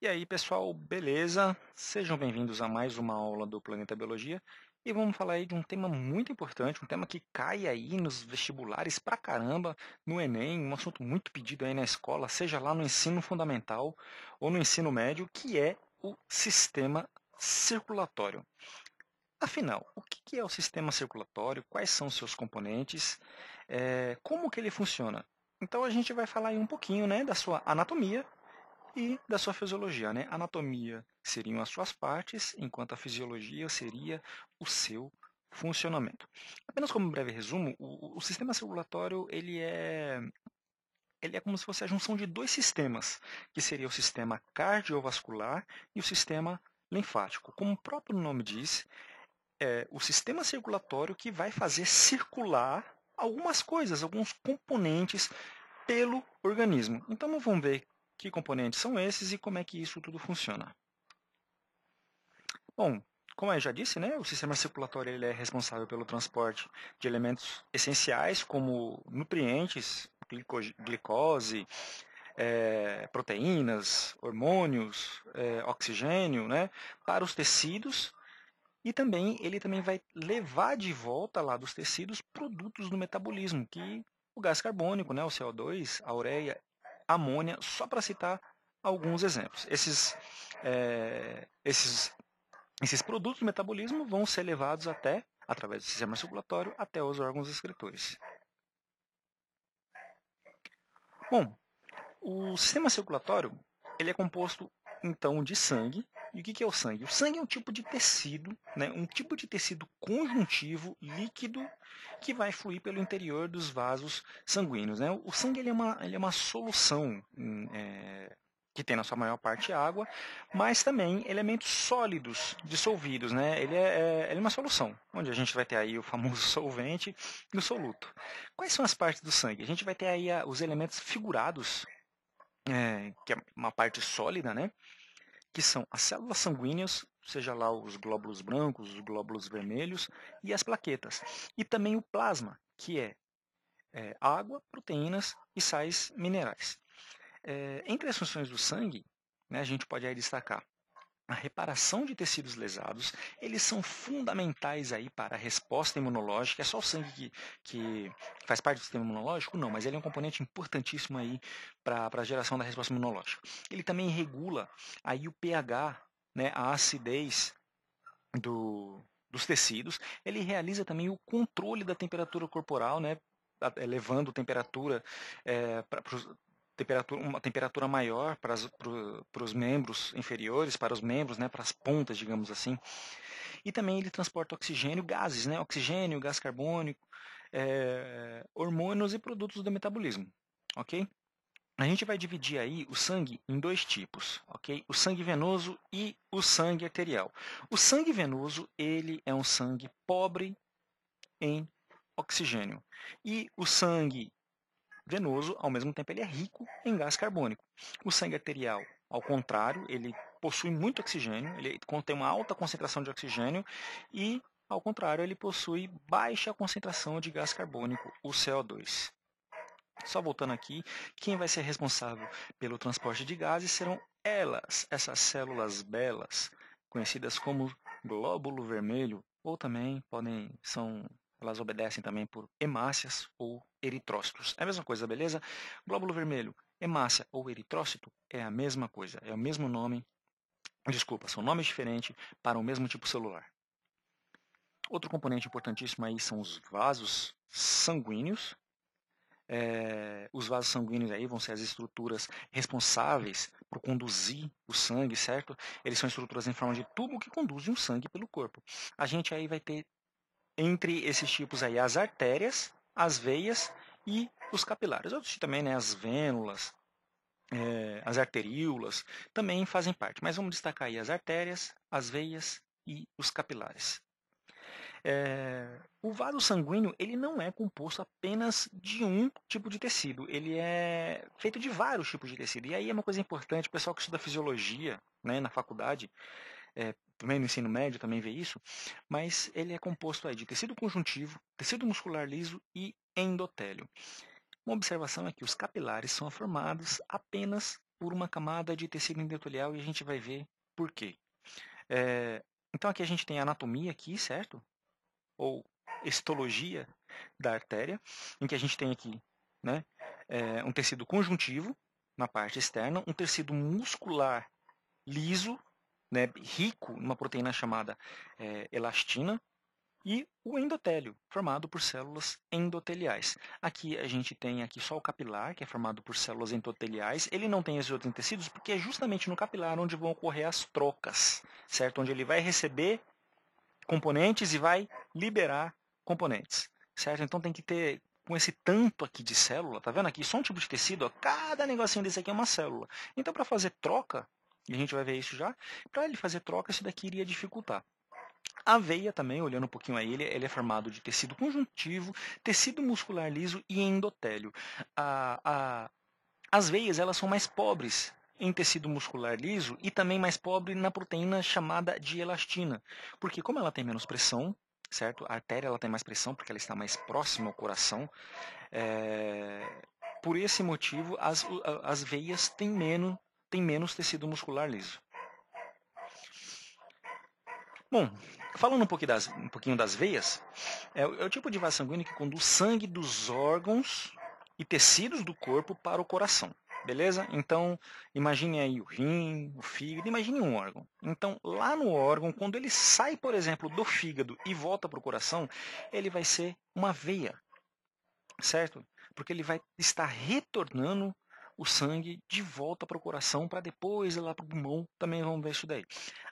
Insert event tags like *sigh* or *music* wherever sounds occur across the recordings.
E aí, pessoal, beleza? Sejam bem-vindos a mais uma aula do Planeta Biologia. E vamos falar aí de um tema muito importante, um tema que cai aí nos vestibulares pra caramba, no Enem, um assunto muito pedido aí na escola, seja lá no ensino fundamental ou no ensino médio, que é o sistema circulatório. Afinal, o que é o sistema circulatório? Quais são os seus componentes? É, como que ele funciona? Então a gente vai falar aí um pouquinho né, da sua anatomia, e da sua fisiologia. Né? Anatomia seriam as suas partes, enquanto a fisiologia seria o seu funcionamento. Apenas como um breve resumo, o, o sistema circulatório ele é ele é como se fosse a junção de dois sistemas, que seria o sistema cardiovascular e o sistema linfático. Como o próprio nome diz, é o sistema circulatório que vai fazer circular algumas coisas, alguns componentes pelo organismo. Então vamos ver que componentes são esses e como é que isso tudo funciona. Bom, como eu já disse, né, o sistema circulatório ele é responsável pelo transporte de elementos essenciais como nutrientes, glicose, é, proteínas, hormônios, é, oxigênio, né, para os tecidos e também ele também vai levar de volta lá dos tecidos produtos do metabolismo, que o gás carbônico, né, o CO2, a ureia amônia, só para citar alguns exemplos. Esses, é, esses, esses produtos do metabolismo vão ser levados até, através do sistema circulatório, até os órgãos excretores. Bom, o sistema circulatório ele é composto então de sangue, e o que, que é o sangue? O sangue é um tipo de tecido, né? um tipo de tecido conjuntivo líquido que vai fluir pelo interior dos vasos sanguíneos. Né? O sangue ele é, uma, ele é uma solução hum, é, que tem na sua maior parte água, mas também elementos sólidos dissolvidos. Né? Ele, é, é, ele é uma solução, onde a gente vai ter aí o famoso *laughs* solvente e o soluto. Quais são as partes do sangue? A gente vai ter aí a, os elementos figurados, é, que é uma parte sólida, né? que são as células sanguíneas, seja lá os glóbulos brancos, os glóbulos vermelhos e as plaquetas. E também o plasma, que é, é água, proteínas e sais minerais. É, entre as funções do sangue, né, a gente pode aí destacar a reparação de tecidos lesados, eles são fundamentais aí para a resposta imunológica. É só o sangue que, que faz parte do sistema imunológico? Não, mas ele é um componente importantíssimo aí para a geração da resposta imunológica. Ele também regula aí o pH, né, a acidez do, dos tecidos. Ele realiza também o controle da temperatura corporal, né, elevando a temperatura é, eh, para temperatura, uma temperatura maior para, as, para os membros inferiores, para os membros, né, para as pontas, digamos assim. E também ele transporta oxigênio, gases, né, oxigênio, gás carbônico, é, hormônios e produtos do metabolismo, ok? A gente vai dividir aí o sangue em dois tipos, ok? O sangue venoso e o sangue arterial. O sangue venoso, ele é um sangue pobre em oxigênio. E o sangue venoso, ao mesmo tempo ele é rico em gás carbônico. O sangue arterial, ao contrário, ele possui muito oxigênio, ele contém uma alta concentração de oxigênio e, ao contrário, ele possui baixa concentração de gás carbônico, o CO2. Só voltando aqui, quem vai ser responsável pelo transporte de gases serão elas, essas células belas, conhecidas como glóbulo vermelho, ou também podem são elas obedecem também por hemácias ou eritrócitos. É a mesma coisa, beleza? Glóbulo vermelho, hemácia ou eritrócito é a mesma coisa, é o mesmo nome. Desculpa, são nomes diferentes para o mesmo tipo celular. Outro componente importantíssimo aí são os vasos sanguíneos. É, os vasos sanguíneos aí vão ser as estruturas responsáveis por conduzir o sangue, certo? Eles são estruturas em forma de tubo que conduzem o sangue pelo corpo. A gente aí vai ter entre esses tipos aí as artérias, as veias e os capilares. Outros também, né, as vênulas, é, as arteríolas, também fazem parte. Mas vamos destacar aí as artérias, as veias e os capilares. É, o vaso sanguíneo ele não é composto apenas de um tipo de tecido, ele é feito de vários tipos de tecido. E aí é uma coisa importante, o pessoal que estuda fisiologia né, na faculdade, é, também no ensino médio também vê isso, mas ele é composto aí de tecido conjuntivo, tecido muscular liso e endotélio. Uma observação é que os capilares são formados apenas por uma camada de tecido endotelial e a gente vai ver por quê. É, então aqui a gente tem a anatomia aqui, certo? Ou histologia da artéria, em que a gente tem aqui né, é, um tecido conjuntivo na parte externa, um tecido muscular liso né, rico em uma proteína chamada é, elastina, e o endotélio, formado por células endoteliais. Aqui a gente tem aqui só o capilar, que é formado por células endoteliais. Ele não tem esses outros tecidos porque é justamente no capilar onde vão ocorrer as trocas, certo? Onde ele vai receber componentes e vai liberar componentes, certo? Então tem que ter com esse tanto aqui de célula, tá vendo aqui? Só um tipo de tecido, ó, cada negocinho desse aqui é uma célula. Então para fazer troca, e a gente vai ver isso já, para ele fazer troca, isso daqui iria dificultar. A veia também, olhando um pouquinho a ele, ele é formado de tecido conjuntivo, tecido muscular liso e endotélio. A, a, as veias elas são mais pobres em tecido muscular liso e também mais pobre na proteína chamada de elastina, porque como ela tem menos pressão, certo? A artéria ela tem mais pressão porque ela está mais próxima ao coração. É... Por esse motivo, as, as veias têm menos tem menos tecido muscular liso. Bom, falando um pouquinho das, um pouquinho das veias, é, é o tipo de vaso sanguíneo que conduz sangue dos órgãos e tecidos do corpo para o coração. Beleza? Então, imagine aí o rim, o fígado, imagine um órgão. Então, lá no órgão, quando ele sai, por exemplo, do fígado e volta para o coração, ele vai ser uma veia. Certo? Porque ele vai estar retornando o sangue de volta para o coração para depois ir lá para o pulmão. Também vamos ver isso daí.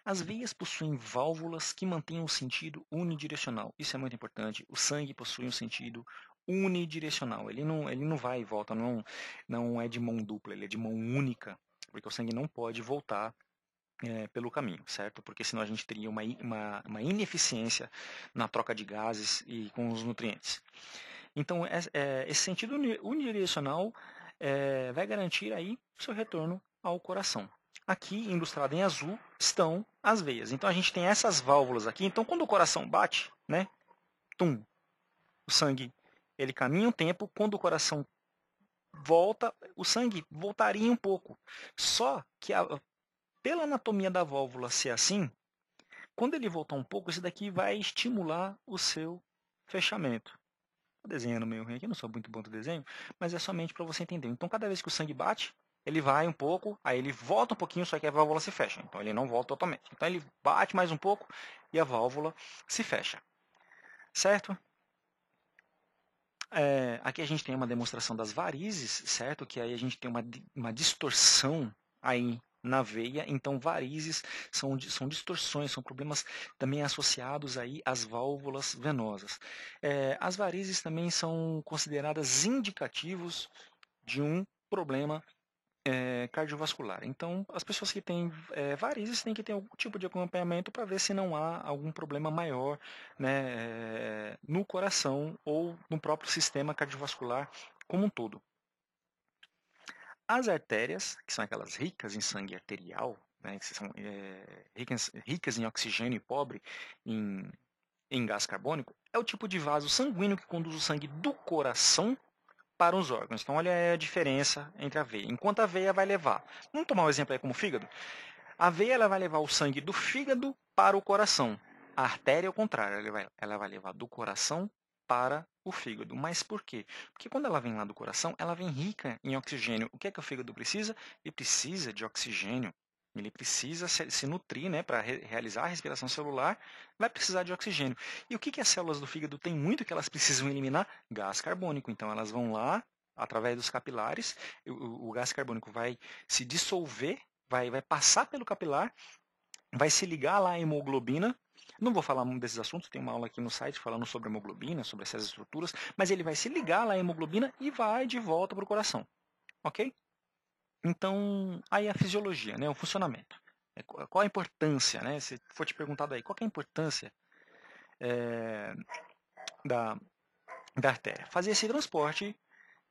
As veias possuem válvulas que mantêm um sentido unidirecional. Isso é muito importante. O sangue possui um sentido unidirecional. Ele não, ele não vai e volta, não, não é de mão dupla, ele é de mão única, porque o sangue não pode voltar é, pelo caminho, certo? Porque senão a gente teria uma, uma, uma, ineficiência na troca de gases e com os nutrientes. Então, é, é, esse sentido unidirecional é, vai garantir aí seu retorno ao coração. Aqui, ilustrado em azul, estão as veias. Então, a gente tem essas válvulas aqui. Então, quando o coração bate, né, tum, o sangue ele caminha um tempo. Quando o coração volta, o sangue voltaria um pouco. Só que, a, pela anatomia da válvula ser assim, quando ele voltar um pouco, isso daqui vai estimular o seu fechamento desenhando meio ruim aqui, não sou muito bom do desenho, mas é somente para você entender. Então, cada vez que o sangue bate, ele vai um pouco, aí ele volta um pouquinho, só que a válvula se fecha. Então, ele não volta totalmente. Então, ele bate mais um pouco e a válvula se fecha. Certo? É, aqui a gente tem uma demonstração das varizes, certo? Que aí a gente tem uma, uma distorção aí na veia, então varizes são, são distorções, são problemas também associados aí às válvulas venosas. É, as varizes também são consideradas indicativos de um problema é, cardiovascular. Então, as pessoas que têm é, varizes têm que ter algum tipo de acompanhamento para ver se não há algum problema maior né, é, no coração ou no próprio sistema cardiovascular como um todo. As artérias, que são aquelas ricas em sangue arterial, né, que são é, eh, ricas, ricas, em oxigênio e pobre em, em gás carbônico, é o tipo de vaso sanguíneo que conduz o sangue do coração para os órgãos. Então, olha a diferença entre a veia. Enquanto a veia vai levar, vamos tomar um exemplo aí como o fígado. A veia ela vai levar o sangue do fígado para o coração. A artéria é o contrário, ela vai, ela vai levar do coração para o fígado. Mas por quê? Porque quando ela vem lá do coração, ela vem rica em oxigênio. O que é que o fígado precisa? Ele precisa de oxigênio. Ele precisa se nutrir né, para re realizar a respiração celular, vai precisar de oxigênio. E o que, que as células do fígado têm muito que elas precisam eliminar? Gás carbônico. Então elas vão lá, através dos capilares, o, o gás carbônico vai se dissolver, vai, vai passar pelo capilar, vai se ligar lá à hemoglobina, não vou falar muito desses assuntos, tem uma aula aqui no site falando sobre hemoglobina, sobre essas estruturas, mas ele vai se ligar lá à hemoglobina e vai de volta para o coração. Ok? Então, aí a fisiologia, né, o funcionamento. É, qual a importância, né? Se for te perguntado aí, qual é a importância é, da, da artéria? Fazer esse transporte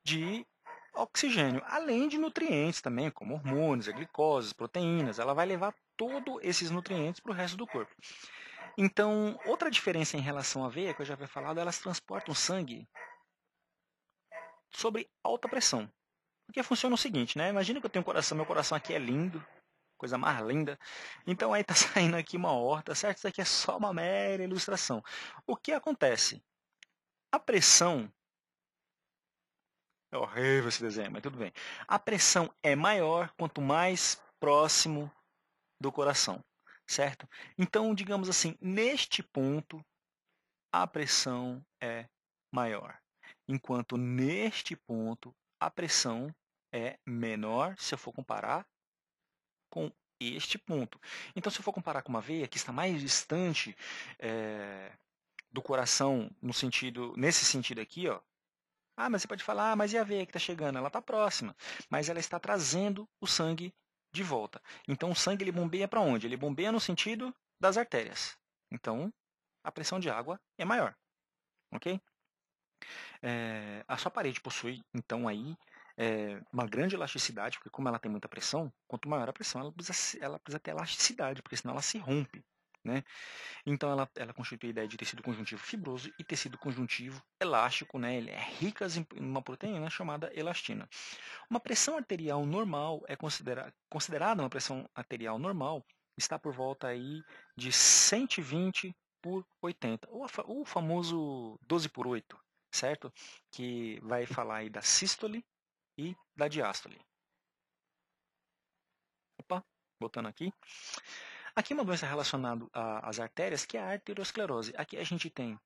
de oxigênio, além de nutrientes também, como hormônios, glicose, proteínas. Ela vai levar todos esses nutrientes para o resto do corpo. Então, outra diferença em relação à veia, que eu já havia falado, elas transportam sangue sobre alta pressão. Porque funciona o seguinte, né? Imagina que eu tenho um coração, meu coração aqui é lindo, coisa mais linda. Então aí tá *laughs* saindo aqui uma horta, certo? Isso aqui é só uma mera ilustração. O que acontece? A pressão é horrível esse desenho, mas tudo bem. A pressão é maior quanto mais próximo do coração certo? Então, digamos assim, neste ponto, a pressão é maior, enquanto neste ponto, a pressão é menor se eu for comparar com este ponto. Então, se eu for comparar com uma veia que está mais distante é, do coração, no sentido, nesse sentido aqui, ó, ah, mas você pode falar, ah, mas e a veia que está chegando? Ela está próxima, mas ela está trazendo o sangue de volta. Então o sangue ele bombeia para onde? Ele bombeia no sentido das artérias. Então a pressão de água é maior, ok? É, a sua parede possui então aí é, uma grande elasticidade, porque como ela tem muita pressão, quanto maior a pressão, ela precisa, ela precisa ter elasticidade, porque senão ela se rompe. Né? Então ela, ela constitui a ideia de tecido conjuntivo fibroso e tecido conjuntivo elástico, né? ele é rica em uma proteína né, chamada elastina. Uma pressão arterial normal é considera considerada uma pressão arterial normal, está por volta aí de 120 por 80, ou o famoso 12 por 8, certo? Que vai falar aí da sístole e da diástole. Opa, botando aqui. Aqui é uma doença relacionada às artérias, que é a arteriosclerose. Aqui a gente tem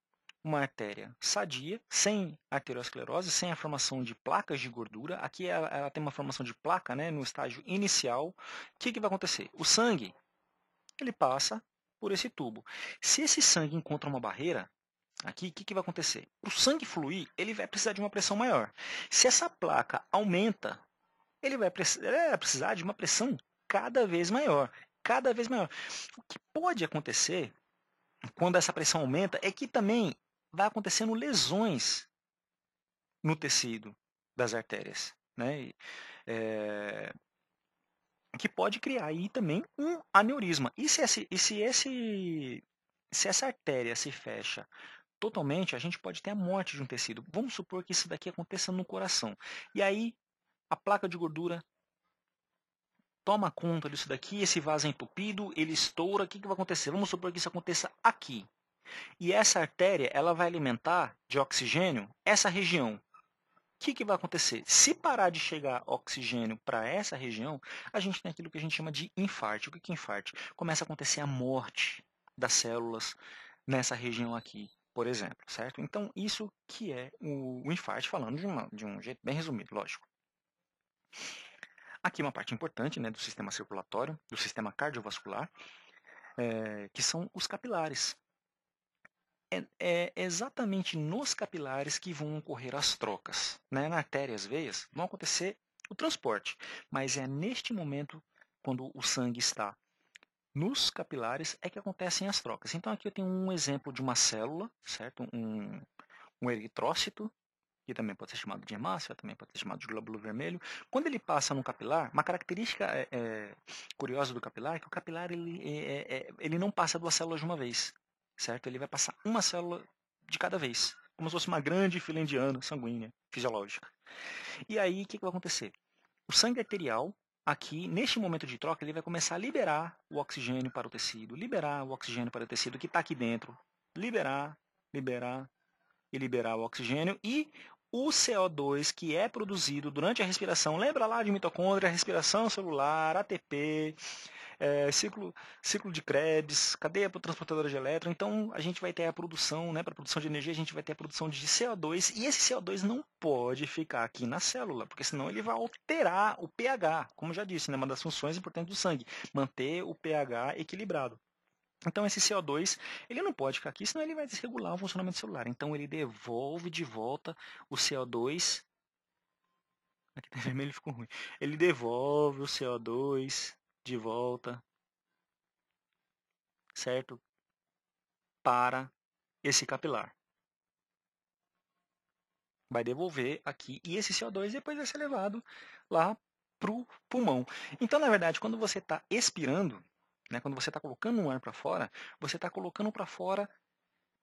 uma artéria sadia, sem arteriosclerose, sem a formação de placas de gordura. Aqui ela, é, ela tem uma formação de placa né, no estágio inicial. O que, que vai acontecer? O sangue ele passa por esse tubo. Se esse sangue encontra uma barreira, aqui, o que, que vai acontecer? Para o sangue fluir, ele vai precisar de uma pressão maior. Se essa placa aumenta, ele vai precisar de uma pressão cada vez maior cada vez maior. O que pode acontecer quando essa pressão aumenta é que também vai acontecendo lesões no tecido das artérias, né? É, que pode criar aí também um aneurisma. E se, esse, e se, esse, se essa artéria se fecha totalmente, a gente pode ter a morte de um tecido. Vamos supor que isso daqui aconteça no coração. E aí a placa de gordura toma conta disso daqui, esse vaso é entupido, ele estoura, o que, que vai acontecer? Vamos supor que isso aconteça aqui. E essa artéria ela vai alimentar de oxigênio essa região. O que, que vai acontecer? Se parar de chegar oxigênio para essa região, a gente tem aquilo que a gente chama de infarte. O que, que é infarte? Começa a acontecer a morte das células nessa região aqui, por exemplo, certo? Então, isso que é o, o infarte, falando de, uma, de um jeito bem resumido, lógico. Aqui uma parte importante né, do sistema circulatório, do sistema cardiovascular, é, que são os capilares. É, é, exatamente nos capilares que vão ocorrer as trocas. Né? Na artéria e as veias vão acontecer o transporte, mas é neste momento, quando o sangue está nos capilares, é que acontecem as trocas. Então aqui eu tenho um exemplo de uma célula, certo? Um, um eritrócito que também pode ser chamado de hemácia, também pode ser chamado de glóbulo vermelho, quando ele passa no capilar, uma característica é, é, curiosa do capilar é que o capilar ele, é, ele não passa duas células de uma vez, certo? Ele vai passar uma célula de cada vez, como se fosse uma grande fila indiana sanguínea, fisiológica. E aí, o que, que vai acontecer? O sangue arterial, aqui, neste momento de troca, ele vai começar a liberar o oxigênio para o tecido, liberar o oxigênio para o tecido que está aqui dentro, liberar, liberar, e liberar o oxigênio e o CO2 que é produzido durante a respiração, lembra lá de mitocôndria, respiração celular, ATP, é, ciclo, ciclo de Krebs, cadeia transportadora de elétron. Então, a gente vai ter a produção, né, para produção de energia, a gente vai ter a produção de CO2 e esse CO2 não pode ficar aqui na célula, porque senão ele vai alterar o pH, como já disse, né, uma das funções importantes do sangue, manter o pH equilibrado. Então esse CO2, ele não pode ficar aqui, senão ele vai desregular o funcionamento celular. Então ele devolve de volta o CO2. Aqui tá *laughs* vermelho, ficou ruim. Ele devolve o CO2 de volta, certo? Para esse capilar. Vai devolver aqui e esse CO2 depois vai ser levado lá para o pulmão. Então, na verdade, quando você está expirando, né? Quando você está colocando um ar para fora, você está colocando para fora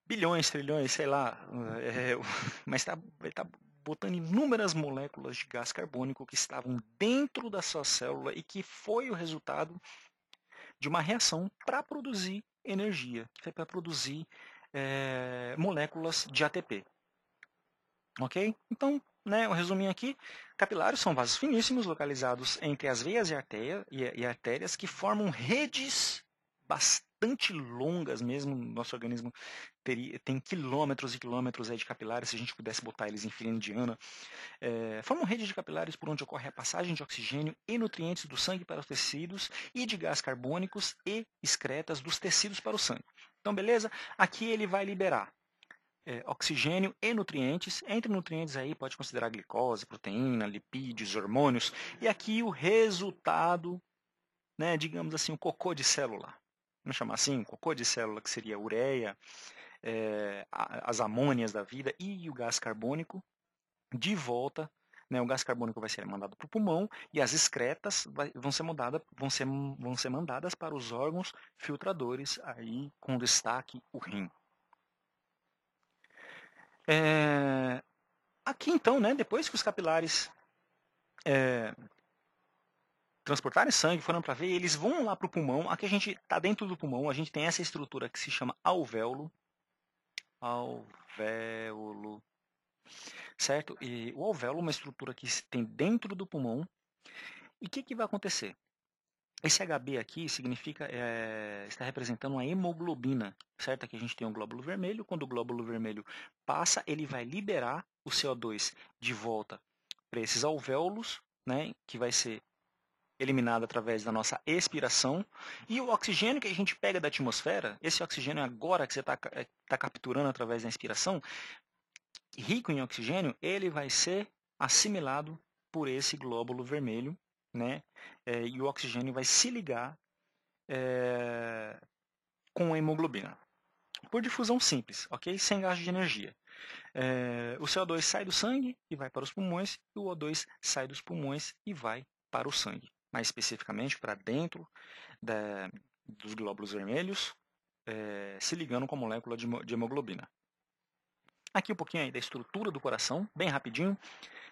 bilhões, trilhões, sei lá, é, *laughs* mas está tá botando inúmeras moléculas de gás carbônico que estavam dentro da sua célula e que foi o resultado de uma reação para produzir energia, que foi para produzir é, moléculas de ATP. Ok? Então, né, um resuminho aqui. Capilares são vasos finíssimos localizados entre as veias e, artéria, e, e artérias que formam redes bastante longas mesmo. Nosso organismo teria, tem quilômetros e quilômetros de capilares, se a gente pudesse botar eles em fila indiana. É, formam redes de capilares por onde ocorre a passagem de oxigênio e nutrientes do sangue para os tecidos e de gás carbônicos e excretas dos tecidos para o sangue. Então, beleza? Aqui ele vai liberar é, oxigênio e nutrientes. Entre nutrientes aí pode considerar glicose, proteína, lipídios, hormônios. E aqui o resultado, né, digamos assim, o cocô de célula. Vamos chamar assim, cocô de célula, que seria a ureia, é, as amônias da vida e o gás carbônico, de volta né, o gás carbônico vai ser mandado para o pulmão e as excretas vão, ser mandada, vão, ser, vão ser mandadas para os órgãos filtradores, aí com destaque o rim. É... Aqui então, né, depois que os capilares é... transportarem sangue, foram para ver, eles vão lá para o pulmão. Aqui a gente está dentro do pulmão, a gente tem essa estrutura que se chama alvéolo. Alvéolo. Certo? E o alvéolo é uma estrutura que se tem dentro do pulmão. E o que, que vai acontecer? Esse HB aqui significa é, está representando uma hemoglobina, certo? Aqui a gente tem um glóbulo vermelho. Quando o glóbulo vermelho passa, ele vai liberar o CO2 de volta para esses alvéolos, né? Que vai ser eliminado através da nossa expiração. E o oxigênio que a gente pega da atmosfera, esse oxigênio agora que você está eh, tá capturando através da inspiração, rico em oxigênio, ele vai ser assimilado por esse glóbulo vermelho né? É, e o oxigênio vai se ligar é, com a hemoglobina. Por difusão simples, ok? Sem gasto de energia. É, o CO2 sai do sangue e vai para os pulmões, e o O2 sai dos pulmões e vai para o sangue. Mais especificamente, para dentro da, dos glóbulos vermelhos, se ligando com a molécula de, de hemoglobina. Aqui um pouquinho da estrutura do coração, bem rapidinho,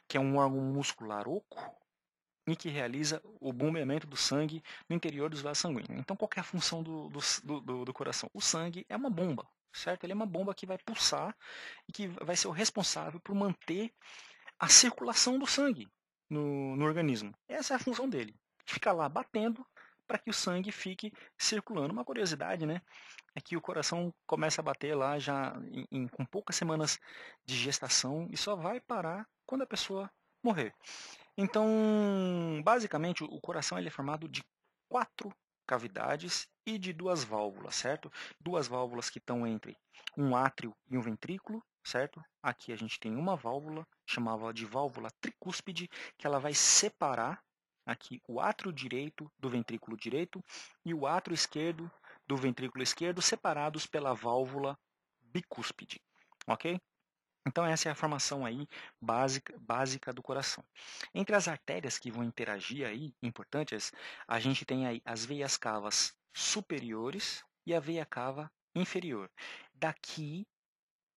que é um órgão muscular oco, em que realiza o bombeamento do sangue no interior dos vasos sanguíneos. Então, qual é a função do, do, do, do coração? O sangue é uma bomba, certo? Ele é uma bomba que vai pulsar e que vai ser o responsável por manter a circulação do sangue no, no organismo. Essa é a função dele. Fica lá batendo para que o sangue fique circulando. Uma curiosidade, né? É que o coração começa a bater lá já em, em, com poucas semanas de gestação e só vai parar quando a pessoa morrer. Então, basicamente, o coração ele é formado de quatro cavidades e de duas válvulas, certo? Duas válvulas que estão entre um átrio e um ventrículo, certo? Aqui a gente tem uma válvula, chamava de válvula tricúspide, que ela vai separar aqui o átrio direito do ventrículo direito e o átrio esquerdo do ventrículo esquerdo, separados pela válvula bicúspide, ok? Então, essa é a formação aí básica, básica do coração. Entre as artérias que vão interagir aí, importantes, a gente tem aí as veias cavas superiores e a veia cava inferior. Daqui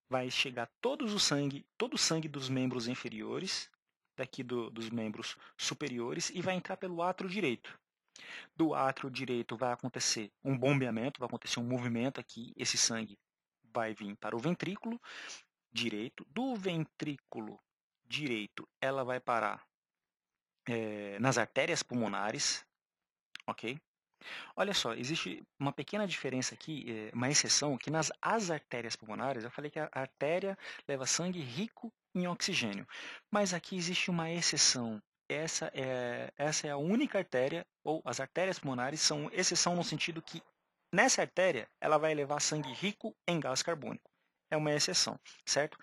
vai chegar todo o sangue, todo o sangue dos membros inferiores, daqui do, dos membros superiores, e vai entrar pelo átrio direito. Do átrio direito vai acontecer um bombeamento, vai acontecer um movimento aqui, esse sangue vai vir para o ventrículo direito, do ventrículo direito ela vai parar é, nas artérias pulmonares, ok? Olha só, existe uma pequena diferença aqui, eh, uma exceção, que nas as artérias pulmonares, eu falei que a artéria leva sangue rico em oxigênio, mas aqui existe uma exceção. Essa é, essa é a única artéria, ou as artérias pulmonares são exceção no sentido que nessa artéria ela vai levar sangue rico em gás carbônico é uma exceção, certo?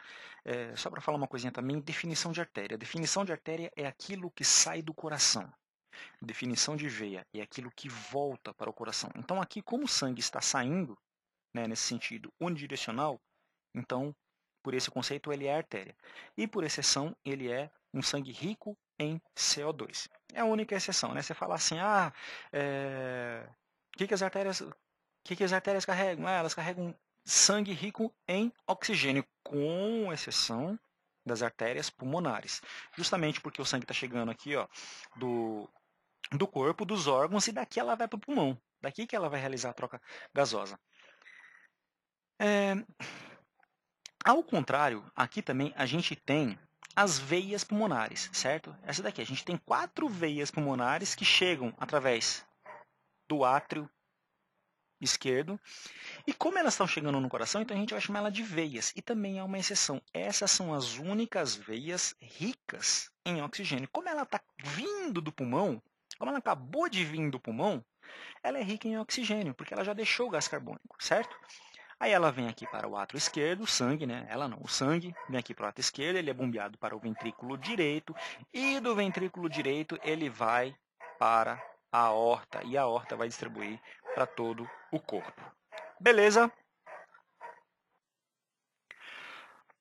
É, só para falar uma coisinha também, definição de artéria. Definição de artéria é aquilo que sai do coração. Definição de veia é aquilo que volta para o coração. Então, aqui, como o sangue está saindo, né, nesse sentido unidirecional, então, por esse conceito, ele é artéria. E, por exceção, ele é um sangue rico em CO2. É a única exceção. Né? Você fala assim, ah, é... o que, que as artérias que, que as artérias carregam? Ah, elas carregam sangue rico em oxigênio, com exceção das artérias pulmonares. Justamente porque o sangue está chegando aqui ó, do, do corpo, dos órgãos, e daqui ela vai para o pulmão. Daqui que ela vai realizar a troca gasosa. É... Ao contrário, aqui também a gente tem as veias pulmonares, certo? Essa daqui, a gente tem quatro veias pulmonares que chegam através do átrio, esquerdo. E como elas estão chegando no coração, então a gente vai chamar ela de veias. E também é uma exceção. Essas são as únicas veias ricas em oxigênio. Como ela está vindo do pulmão, como ela acabou de vir do pulmão, ela é rica em oxigênio, porque ela já deixou o gás carbônico, certo? Aí ela vem aqui para o ato esquerdo, o sangue, né? Ela não, o sangue vem aqui para o ato esquerdo, ele é bombeado para o ventrículo direito, e do ventrículo direito ele vai para a aorta e a aorta vai distribuir para todo o corpo. Beleza?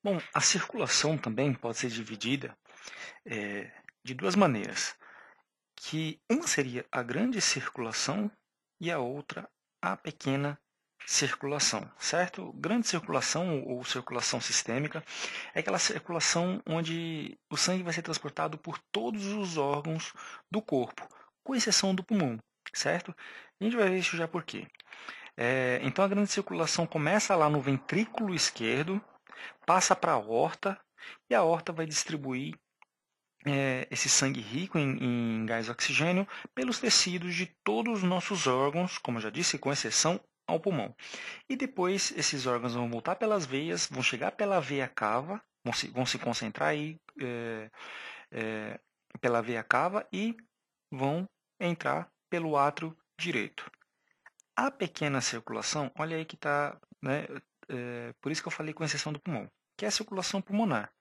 Bom, a circulação também pode ser dividida é, de duas maneiras, que uma seria a grande circulação e a outra a pequena circulação, certo? Grande circulação ou circulação sistêmica é aquela circulação onde o sangue vai ser transportado por todos os órgãos do corpo, com exceção do pulmão, certo? A gente vai ver isso já por quê. É, então a grande circulação começa lá no ventrículo esquerdo, passa para a horta e a horta vai distribuir é, esse sangue rico em, em gás oxigênio pelos tecidos de todos os nossos órgãos, como eu já disse, com exceção ao pulmão. E depois esses órgãos vão voltar pelas veias, vão chegar pela veia cava, vão se, vão se concentrar aí é, é, pela veia cava e vão entrar pelo átrio direito. A pequena circulação, olha aí que está, né, é, por isso que eu falei com exceção do pulmão, que é a circulação pulmonar.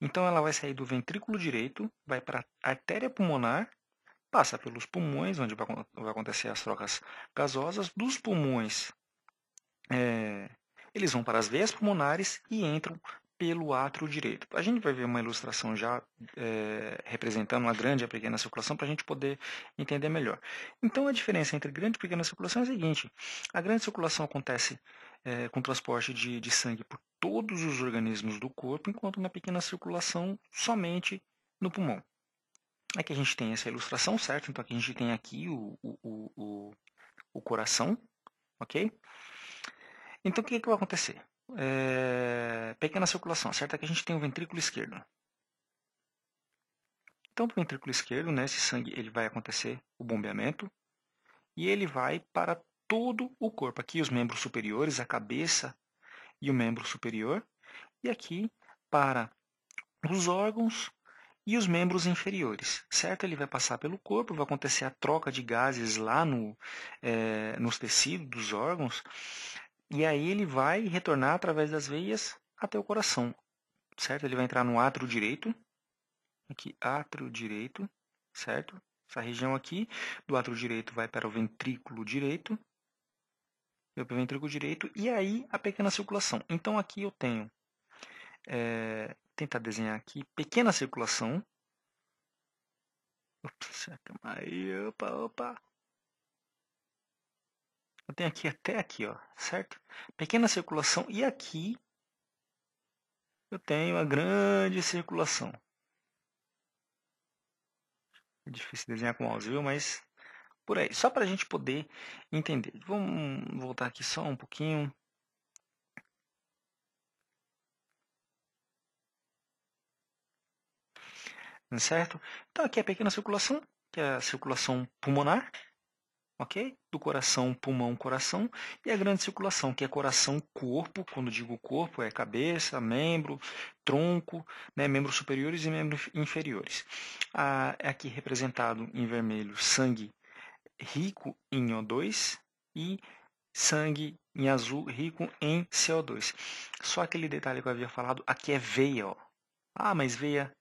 Então ela vai sair do ventrículo direito, vai para a artéria pulmonar, passa pelos pulmões, onde vai acontecer as trocas gasosas, dos pulmões é, eles vão para as veias pulmonares e entram pelo átrio direito. A gente vai ver uma ilustração já é, representando a grande e a pequena circulação para a gente poder entender melhor. Então, a diferença entre grande e pequena circulação é a seguinte: a grande circulação acontece é, com transporte de, de sangue por todos os organismos do corpo, enquanto na pequena circulação somente no pulmão. Aqui é a gente tem essa ilustração, certo? Então, aqui a gente tem aqui o, o, o, o coração, ok? Então, o que, é que vai acontecer? é, pequena circulação, certo? Aqui é a gente tem o ventrículo esquerdo. Então, o ventrículo esquerdo, né, esse sangue ele vai acontecer o bombeamento e ele vai para todo o corpo. Aqui os membros superiores, a cabeça e o membro superior. E aqui para os órgãos e os membros inferiores, certo? Ele vai passar pelo corpo, vai acontecer a troca de gases lá no, é, nos tecidos dos órgãos e aí ele vai retornar através das veias até o coração, certo? Ele vai entrar no átrio direito, aqui, átrio direito, certo? Essa região aqui, do átrio direito vai para o ventrículo direito, meu ventrículo direito, e aí a pequena circulação. Então aqui eu tenho, é, tentar desenhar aqui, pequena circulação, Opa, opa, opa. Eu tenho aqui até aqui, ó, certo? Pequena circulação e aqui eu tenho a grande circulação. É difícil desenhar com o mouse, viu? Mas por aí. Só para a gente poder entender. Vamos voltar aqui só um pouquinho. Certo? Então aqui é a pequena circulação, que é a circulação pulmonar ok? Do coração, pulmão, coração, e a grande circulação, que é coração, corpo, quando digo corpo, é cabeça, membro, tronco, né? membros superiores e membros inferiores. Ah, aqui representado em vermelho, sangue rico em O2 e sangue em azul rico em CO2. Só aquele detalhe que eu havia falado, aqui é veia, ó. Ah, mas veia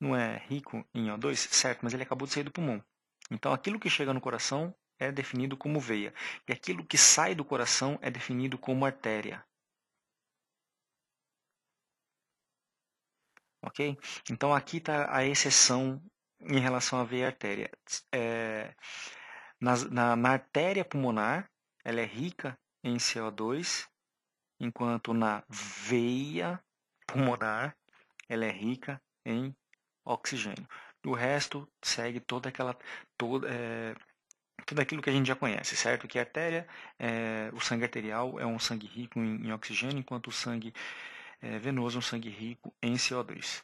não é rico em O2? Certo, mas ele acabou de sair do pulmão. Então, aquilo que chega no coração é definido como veia, e aquilo que sai do coração é definido como artéria. Ok? Então, aqui está a exceção em relação à veia e artéria. É, na, na, na artéria pulmonar, ela é rica em CO2, enquanto na veia pulmonar, ela é rica em oxigênio. Do resto, segue toda aquela. Toda, é, tudo aquilo que a gente já conhece, certo? Que a artéria, é, o sangue arterial é um sangue rico em, em oxigênio, enquanto o sangue é, venoso é um sangue rico em CO2.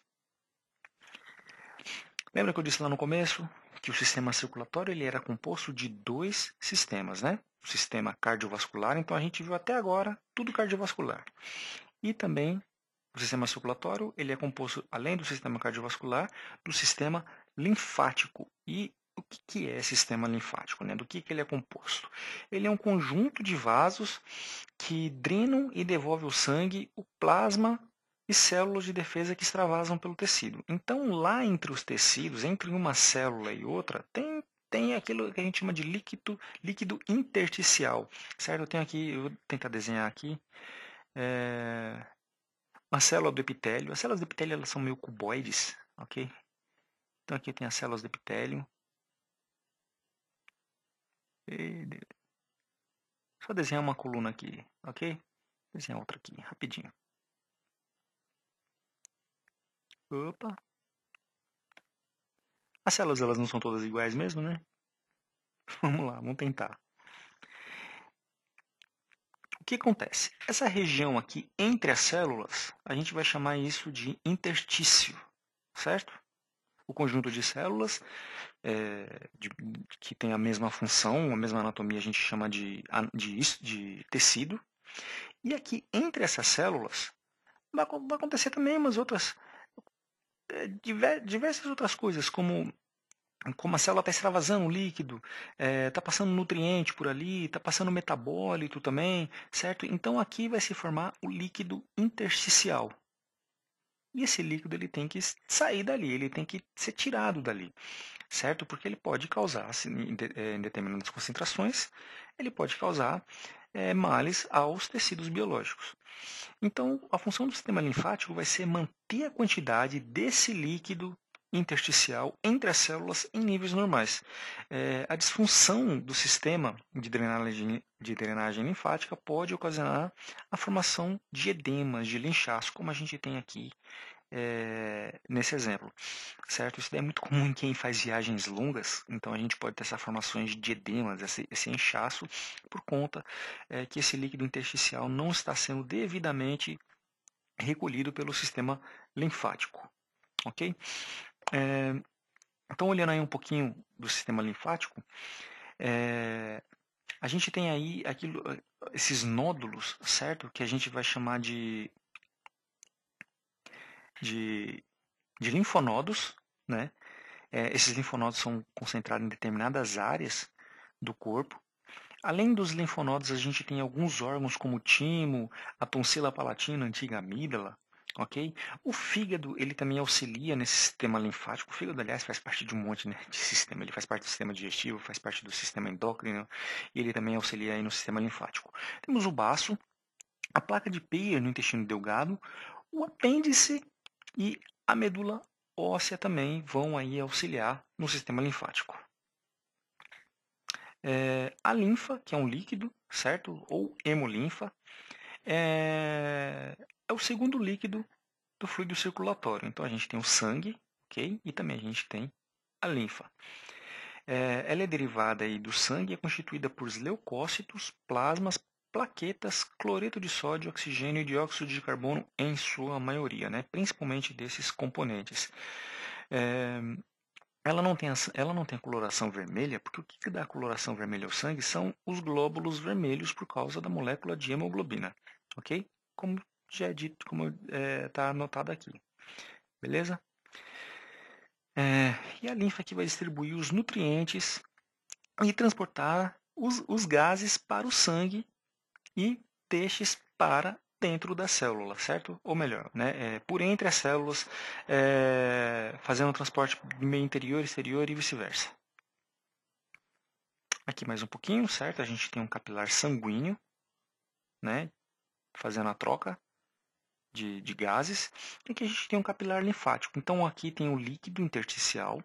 Lembra que eu disse lá no começo que o sistema circulatório ele era composto de dois sistemas, né? O sistema cardiovascular, então a gente viu até agora tudo cardiovascular. E também o sistema circulatório ele é composto, além do sistema cardiovascular, do sistema linfático. E o que, que é sistema linfático? Né? Do que, que ele é composto? Ele é um conjunto de vasos que drenam e devolvem o sangue, o plasma e células de defesa que extravasam pelo tecido. Então, lá entre os tecidos, entre uma célula e outra, tem tem aquilo que a gente chama de líquido, líquido intersticial, certo? Eu tenho aqui, eu vou tentar desenhar aqui. É, uma célula do epitélio. As células do epitélio elas são meio cuboides, ok? Então aqui tem as células do epitélio. E... Só desenhar uma coluna aqui, ok? Desenhar outra aqui, rapidinho. Opa. As células elas não são todas iguais mesmo, né? *laughs* Vamos lá, vamos tentar que acontece? Essa região aqui entre as células, a gente vai chamar isso de interstício, certo? O conjunto de células é, de, que tem a mesma função, a mesma anatomia, a gente chama de, de, de tecido. E aqui entre essas células, vai, vai acontecer também umas outras é, diversas outras coisas, como como a célula está extravasando líquido, está é, tá passando nutriente por ali, está passando metabólito também, certo? Então aqui vai se formar o líquido intersticial. E esse líquido ele tem que sair dali, ele tem que ser tirado dali, certo? Porque ele pode causar, é, em determinadas concentrações, ele pode causar é, males aos tecidos biológicos. Então, a função do sistema linfático vai ser manter a quantidade desse líquido intersticial entre as células em níveis normais. É, a disfunção do sistema de drenagem, de drenagem linfática pode ocasionar a formação de edemas, de linchaço, como a gente tem aqui é, nesse exemplo, certo? Isso é muito comum em quem faz viagens longas, então a gente pode ter essas formações de edemas, esse, esse inchaço, por conta é, que esse líquido intersticial não está sendo devidamente recolhido pelo sistema linfático, ok? É, então, olhando aí um pouquinho do sistema linfático, é, a gente tem aí aquilo, esses nódulos, certo? Que a gente vai chamar de, de, de linfonodos, né? É, esses linfonodos são concentrados em determinadas áreas do corpo. Além dos linfonodos, a gente tem alguns órgãos como o timo, a tonsila palatina, a antiga amígdala, ok? O fígado, ele também auxilia nesse sistema linfático. O fígado, aliás, faz parte de um monte né, de sistema. Ele faz parte do sistema digestivo, faz parte do sistema endócrino, e ele também auxilia aí no sistema linfático. Temos o baço, a placa de Peyer no intestino delgado, o apêndice e a medula óssea também vão aí auxiliar no sistema linfático. É, a linfa, que é um líquido, certo? Ou hemolinfa, é, é o segundo líquido do fluido circulatório. Então a gente tem o sangue, ok? E também a gente tem a linfa. É, ela é derivada aí do sangue e é constituída por leucócitos, plasmas, plaquetas, cloreto de sódio, oxigênio e dióxido de carbono em sua maioria, né? principalmente desses componentes. É, ela, não tem, ela não tem coloração vermelha, porque o que dá coloração vermelha ao sangue são os glóbulos vermelhos por causa da molécula de hemoglobina. ok? Como já é dito, como está é, tá anotado aqui. Beleza? É, e a linfa que vai distribuir os nutrientes e transportar os, os gases para o sangue e peixes para dentro da célula, certo? Ou melhor, né, é, por entre as células, é, fazendo o transporte do meio interior, exterior e vice-versa. Aqui mais um pouquinho, certo? A gente tem um capilar sanguíneo, né, fazendo a troca de, de gases, é que a gente tem um capilar linfático. Então aqui tem o líquido intersticial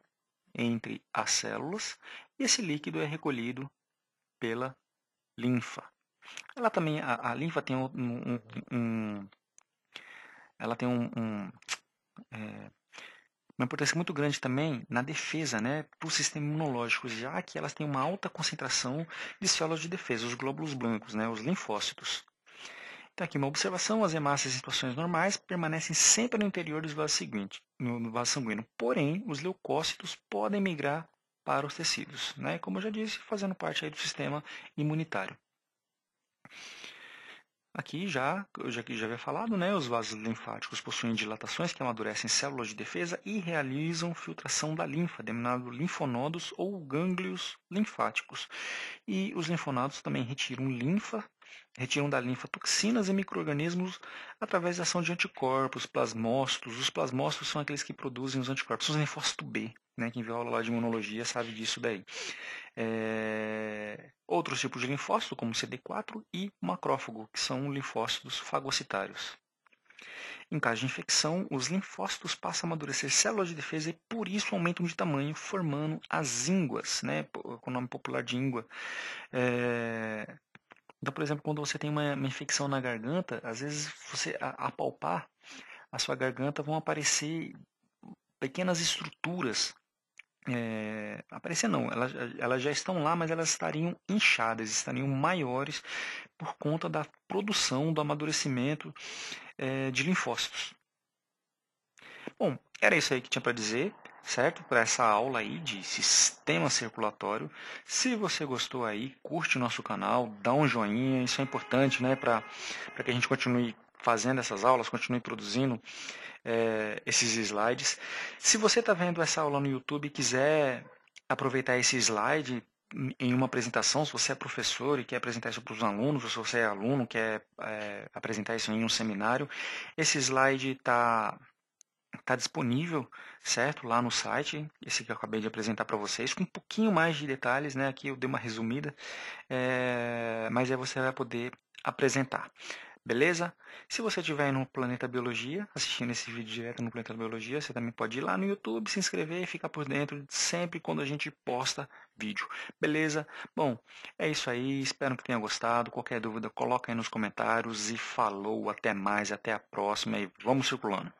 entre as células, e esse líquido é recolhido pela linfa. Ela também, a, a linfa tem um, um, um ela tem um, um é, uma importância muito grande também na defesa né, do sistema imunológico, já que elas têm uma alta concentração de células de defesa, os glóbulos brancos, né, os linfócitos. Tá aqui uma observação: as hemácias em situações normais permanecem sempre no interior dos vasos seguintes, no vaso sanguíneo. Porém, os leucócitos podem migrar para os tecidos, né? Como eu já disse, fazendo parte aí do sistema imunitário. Aqui já, eu já, já havia falado, né? Os vasos linfáticos possuem dilatações que amadurecem células de defesa e realizam filtração da linfa, denominado linfonodos ou gânglios linfáticos. E os linfonodos também retiram linfa retiram da linfa toxinas e micro-organismos através da ação de anticorpos, plasmócitos. Os plasmócitos são aqueles que produzem os anticorpos, são os linfócitos B. Né? Quem viu a aula lá de imunologia sabe disso daí. É... Outros tipos de linfócito, como CD4 e macrófago, que são linfócitos fagocitários. Em caso de infecção, os linfócitos passam a amadurecer células de defesa e por isso aumentam de tamanho, formando as ínguas, né, com o nome popular de íngua. É, então, por exemplo, quando você tem uma, uma infecção na garganta, às vezes você apalpar a palpar a sua garganta vão aparecer pequenas estruturas. É, aparecer não, elas, elas já estão lá, mas elas estariam inchadas, estariam maiores por conta da produção, do amadurecimento é, de linfócitos. Bom, era isso aí que tinha para dizer certo? Para essa aula aí de sistema circulatório. Se você gostou aí, curte o nosso canal, dá um joinha, isso é importante, né? Para que a gente continue fazendo essas aulas, continue produzindo é, esses slides. Se você está vendo essa aula no YouTube e quiser aproveitar esse slide em uma apresentação, se você é professor e quer apresentar isso para os alunos, ou se você é aluno quer é, apresentar isso em um seminário, esse slide está está disponível, certo, lá no site, esse que eu acabei de apresentar para vocês, com um pouquinho mais de detalhes, né? Aqui eu dei uma resumida, é... mas aí você vai poder apresentar. Beleza? Se você estiver no Planeta Biologia, assistindo esse vídeo direto no Planeta Biologia, você também pode ir lá no YouTube, se inscrever e ficar por dentro sempre quando a gente posta vídeo. Beleza? Bom, é isso aí. Espero que tenha gostado. Qualquer dúvida, coloca aí nos comentários e falou. Até mais, até a próxima e vamos circulando.